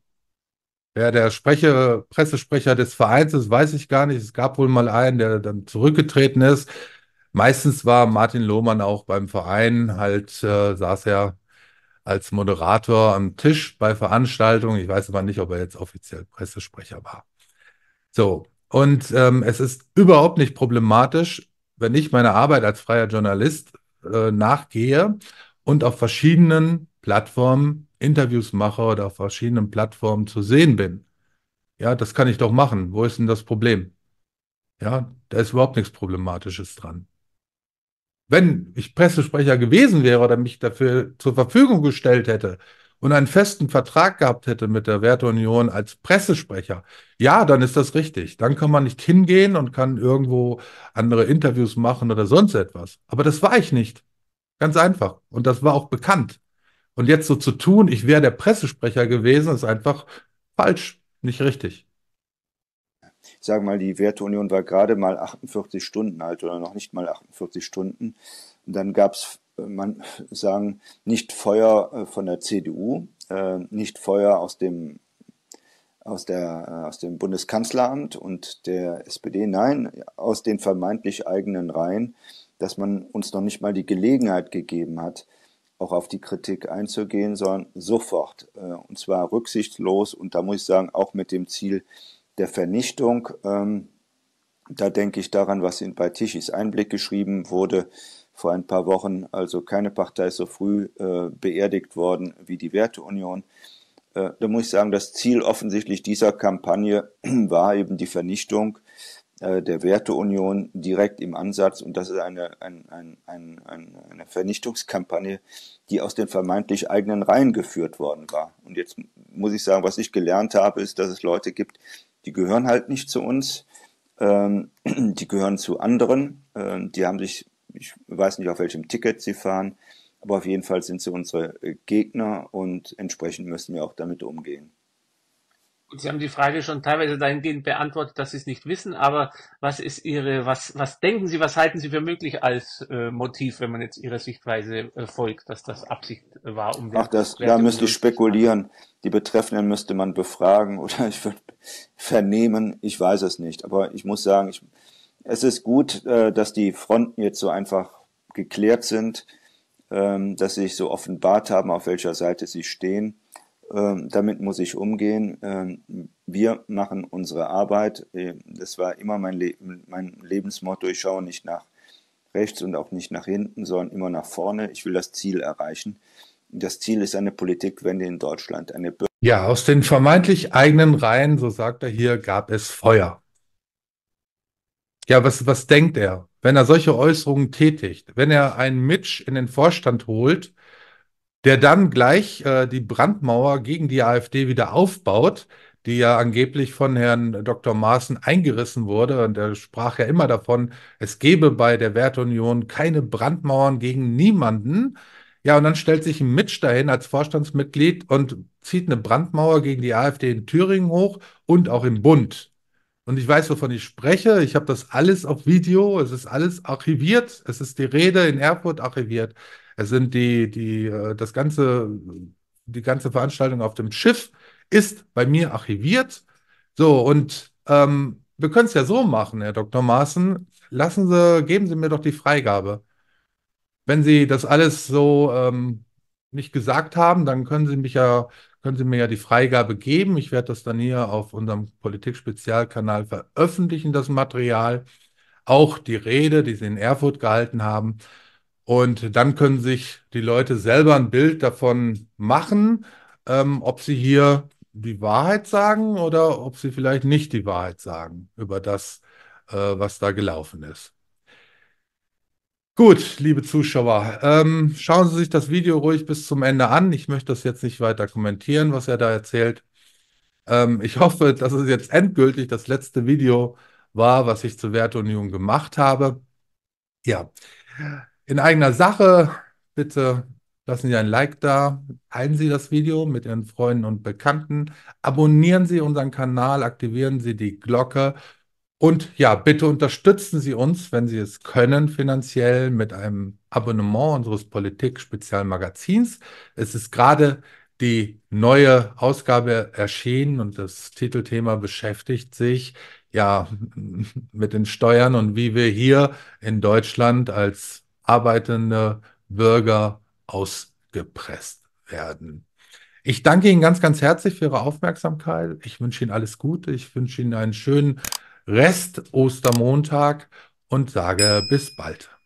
Wer der Sprecher, Pressesprecher des Vereins ist, weiß ich gar nicht. Es gab wohl mal einen, der dann zurückgetreten ist. Meistens war Martin Lohmann auch beim Verein, halt äh, saß er als Moderator am Tisch bei Veranstaltungen. Ich weiß aber nicht, ob er jetzt offiziell Pressesprecher war. So, und ähm, es ist überhaupt nicht problematisch, wenn ich meiner Arbeit als freier Journalist äh, nachgehe und auf verschiedenen Plattformen Interviews mache oder auf verschiedenen Plattformen zu sehen bin. Ja, das kann ich doch machen. Wo ist denn das Problem? Ja, da ist überhaupt nichts Problematisches dran wenn ich Pressesprecher gewesen wäre oder mich dafür zur Verfügung gestellt hätte und einen festen Vertrag gehabt hätte mit der Werteunion als Pressesprecher, ja, dann ist das richtig. Dann kann man nicht hingehen und kann irgendwo andere Interviews machen oder sonst etwas. Aber das war ich nicht. Ganz einfach. Und das war auch bekannt. Und jetzt so zu tun, ich wäre der Pressesprecher gewesen, ist einfach falsch, nicht richtig ich sage mal, die Werteunion war gerade mal 48 Stunden alt oder noch nicht mal 48 Stunden. Und dann gab es, äh, man sagen, nicht Feuer äh, von der CDU, äh, nicht Feuer aus dem aus, der, aus dem Bundeskanzleramt und der SPD, nein, aus den vermeintlich eigenen Reihen, dass man uns noch nicht mal die Gelegenheit gegeben hat, auch auf die Kritik einzugehen, sondern sofort, und zwar rücksichtslos und da muss ich sagen, auch mit dem Ziel, der Vernichtung. Ähm, da denke ich daran, was in, bei Tischis Einblick geschrieben wurde vor ein paar Wochen. Also keine Partei ist so früh äh, beerdigt worden wie die Werteunion. Äh, da muss ich sagen, das Ziel offensichtlich dieser Kampagne war eben die Vernichtung äh, der Werteunion direkt im Ansatz. Und das ist eine, ein, ein, ein, eine Vernichtungskampagne, die aus den vermeintlich eigenen Reihen geführt worden war. Und jetzt muss ich sagen, was ich gelernt habe, ist, dass es Leute gibt, die gehören halt nicht zu uns, ähm, die gehören zu anderen, ähm, die haben sich, ich weiß nicht, auf welchem Ticket sie fahren, aber auf jeden Fall sind sie unsere Gegner und entsprechend müssen wir auch damit umgehen. Sie haben die Frage schon teilweise dahingehend beantwortet, dass Sie es nicht wissen, aber was ist Ihre, was, was denken Sie, was halten Sie für möglich als äh, Motiv, wenn man jetzt Ihrer Sichtweise äh, folgt, dass das Absicht war, um den Ach, das, da müsste ich spekulieren. Die Betreffenden müsste man befragen oder ich würde vernehmen. Ich weiß es nicht. Aber ich muss sagen, ich, es ist gut, äh, dass die Fronten jetzt so einfach geklärt sind, ähm, dass sie sich so offenbart haben, auf welcher Seite sie stehen ähm, damit muss ich umgehen. Ähm, wir machen unsere Arbeit. Ähm, das war immer mein, Le mein Lebensmotto. Ich schaue nicht nach rechts und auch nicht nach hinten, sondern immer nach vorne. Ich will das Ziel erreichen. Das Ziel ist eine Politikwende in Deutschland. Eine Bürger ja, aus den vermeintlich eigenen Reihen, so sagt er hier, gab es Feuer. Ja, was, was denkt er, wenn er solche Äußerungen tätigt? Wenn er einen Mitch in den Vorstand holt, der dann gleich äh, die Brandmauer gegen die AfD wieder aufbaut, die ja angeblich von Herrn Dr. Maaßen eingerissen wurde. Und er sprach ja immer davon, es gebe bei der Werteunion keine Brandmauern gegen niemanden. Ja, und dann stellt sich ein Mitsch dahin als Vorstandsmitglied und zieht eine Brandmauer gegen die AfD in Thüringen hoch und auch im Bund. Und ich weiß, wovon ich spreche. Ich habe das alles auf Video. Es ist alles archiviert. Es ist die Rede in Erfurt archiviert. Es sind die, die, äh, das ganze, die ganze Veranstaltung auf dem Schiff ist bei mir archiviert. So, und ähm, wir können es ja so machen, Herr Dr. Maaßen. Lassen Sie, geben Sie mir doch die Freigabe. Wenn Sie das alles so ähm, nicht gesagt haben, dann können Sie mich ja, können Sie mir ja die Freigabe geben. Ich werde das dann hier auf unserem Politik-Spezialkanal veröffentlichen, das Material. Auch die Rede, die Sie in Erfurt gehalten haben. Und dann können sich die Leute selber ein Bild davon machen, ähm, ob sie hier die Wahrheit sagen oder ob sie vielleicht nicht die Wahrheit sagen über das, äh, was da gelaufen ist. Gut, liebe Zuschauer, ähm, schauen Sie sich das Video ruhig bis zum Ende an. Ich möchte das jetzt nicht weiter kommentieren, was er da erzählt. Ähm, ich hoffe, dass es jetzt endgültig das letzte Video war, was ich zur Werteunion gemacht habe. Ja in eigener Sache, bitte lassen Sie ein Like da, teilen Sie das Video mit Ihren Freunden und Bekannten, abonnieren Sie unseren Kanal, aktivieren Sie die Glocke und ja, bitte unterstützen Sie uns, wenn Sie es können, finanziell mit einem Abonnement unseres Politik-Spezialmagazins. Es ist gerade die neue Ausgabe erschienen und das Titelthema beschäftigt sich ja mit den Steuern und wie wir hier in Deutschland als arbeitende Bürger ausgepresst werden. Ich danke Ihnen ganz, ganz herzlich für Ihre Aufmerksamkeit. Ich wünsche Ihnen alles Gute. Ich wünsche Ihnen einen schönen Rest Ostermontag und sage bis bald.